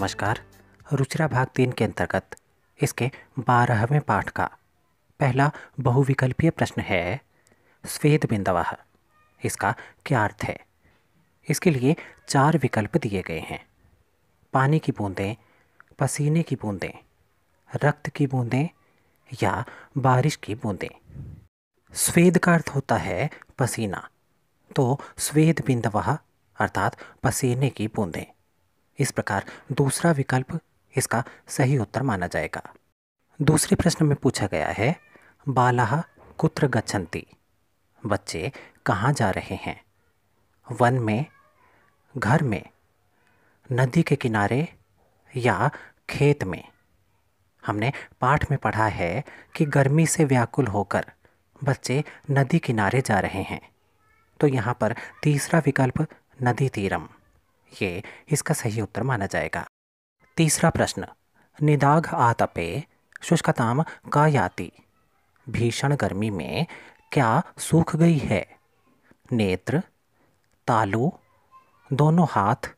नमस्कार रुचिरा भाग तीन के अंतर्गत इसके बारहवें पाठ का पहला बहुविकल्पीय प्रश्न है स्वेद बिंदवा इसका क्या अर्थ है इसके लिए चार विकल्प दिए गए हैं पानी की बूंदें पसीने की बूंदें रक्त की बूंदें या बारिश की बूंदें स्वेद का अर्थ होता है पसीना तो स्वेद बिंदवा अर्थात पसीने की बूंदें इस प्रकार दूसरा विकल्प इसका सही उत्तर माना जाएगा दूसरे प्रश्न में पूछा गया है बाला कुत्र गच्छन्ति बच्चे कहाँ जा रहे हैं वन में घर में नदी के किनारे या खेत में हमने पाठ में पढ़ा है कि गर्मी से व्याकुल होकर बच्चे नदी किनारे जा रहे हैं तो यहाँ पर तीसरा विकल्प नदी तीरम ये इसका सही उत्तर माना जाएगा तीसरा प्रश्न निदाघ आतपे शुष्कताम का याति भीषण गर्मी में क्या सूख गई है नेत्र तालू दोनों हाथ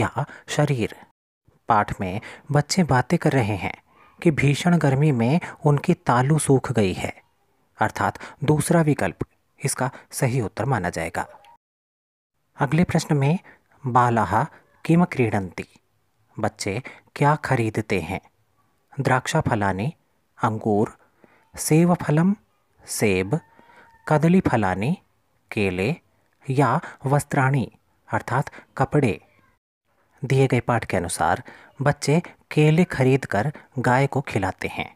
या शरीर पाठ में बच्चे बातें कर रहे हैं कि भीषण गर्मी में उनकी तालू सूख गई है अर्थात दूसरा विकल्प इसका सही उत्तर माना जाएगा अगले प्रश्न में बाला किम क्रीडन्ति बच्चे क्या खरीदते हैं द्राक्षाफलानि अंगूर फलम सेब कदलीफलानि केले या वस्त्राणी अर्थात कपड़े दिए गए पाठ के अनुसार बच्चे केले खरीदकर गाय को खिलाते हैं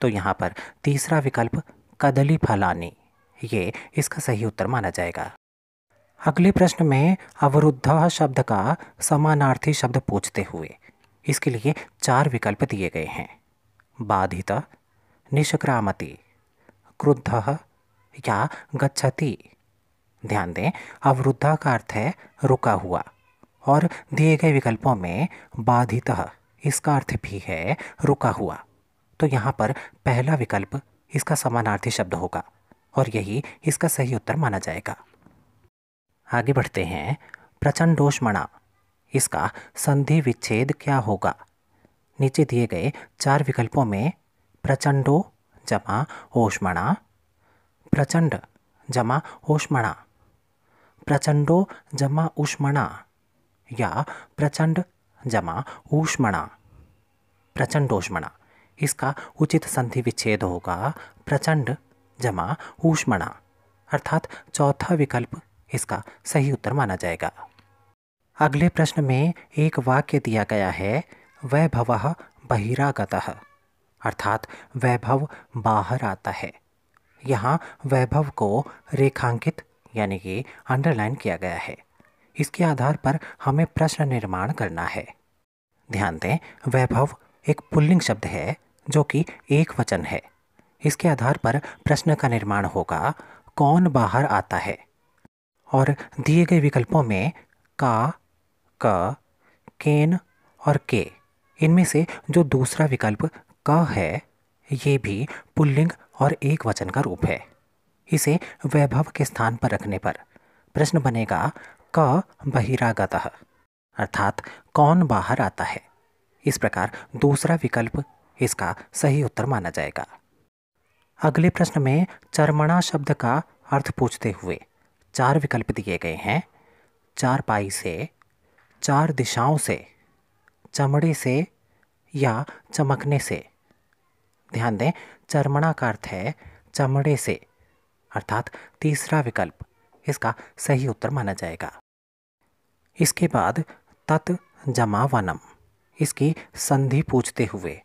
तो यहाँ पर तीसरा विकल्प कदली फलानी ये इसका सही उत्तर माना जाएगा अगले प्रश्न में अवरुद्ध शब्द का समानार्थी शब्द पूछते हुए इसके लिए चार विकल्प दिए गए हैं बाधित निष्क्रामति क्रुद्ध या गच्छति ध्यान दें अवरुद्ध का अर्थ है रुका हुआ और दिए गए विकल्पों में बाधित इसका अर्थ भी है रुका हुआ तो यहाँ पर पहला विकल्प इसका समानार्थी शब्द होगा और यही इसका सही उत्तर माना जाएगा आगे बढ़ते हैं प्रचंडोष्मणा इसका संधि विच्छेद क्या होगा नीचे दिए गए चार विकल्पों में प्रचंडो जमा ओष्मणा प्रचंड जमा ओष्मणा प्रचंडो जमा उष्मणा या प्रचंड जमा ऊष्मणा प्रचंडोष्मणा इसका उचित संधि विच्छेद होगा प्रचंड जमा ऊष्मणा अर्थात चौथा विकल्प इसका सही उत्तर माना जाएगा अगले प्रश्न में एक वाक्य दिया गया है वैभव बहिरागत अर्थात वैभव बाहर आता है यहाँ वैभव को रेखांकित यानी कि अंडरलाइन किया गया है इसके आधार पर हमें प्रश्न निर्माण करना है ध्यान दें वैभव एक पुल्लिंग शब्द है जो कि एक वचन है इसके आधार पर प्रश्न का निर्माण होगा कौन बाहर आता है और दिए गए विकल्पों में का क केन और के इनमें से जो दूसरा विकल्प का है ये भी पुल्लिंग और एक वचन का रूप है इसे वैभव के स्थान पर रखने पर प्रश्न बनेगा क बहिरागत अर्थात कौन बाहर आता है इस प्रकार दूसरा विकल्प इसका सही उत्तर माना जाएगा अगले प्रश्न में चरमणा शब्द का अर्थ पूछते हुए चार विकल्प दिए गए हैं चार पाई से चार दिशाओं से चमड़े से या चमकने से ध्यान दें चर्मणा का अर्थ है चमड़े से अर्थात तीसरा विकल्प इसका सही उत्तर माना जाएगा इसके बाद तत् जमा वनम इसकी संधि पूछते हुए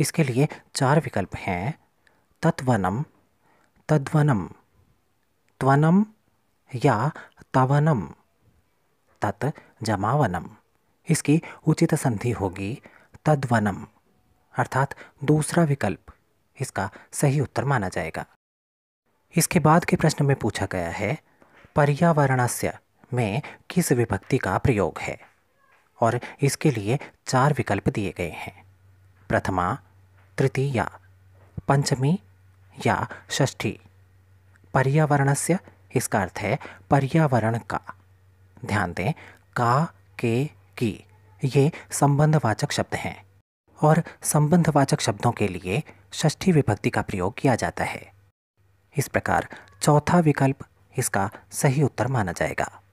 इसके लिए चार विकल्प हैं तत्वनम तद्वनम त्वनम या तवनम तत् जमावनम इसकी उचित संधि होगी तद्वनम अर्थात दूसरा विकल्प इसका सही उत्तर माना जाएगा इसके बाद के प्रश्न में पूछा गया है पर्यावरणस्य में किस विभक्ति का प्रयोग है और इसके लिए चार विकल्प दिए गए हैं प्रथमा तृतीया पंचमी या षष्ठी पर्यावरणस्य इसका अर्थ है पर्यावरण का ध्यान दें का के की ये संबंधवाचक शब्द हैं और संबंधवाचक शब्दों के लिए षष्ठी विभक्ति का प्रयोग किया जाता है इस प्रकार चौथा विकल्प इसका सही उत्तर माना जाएगा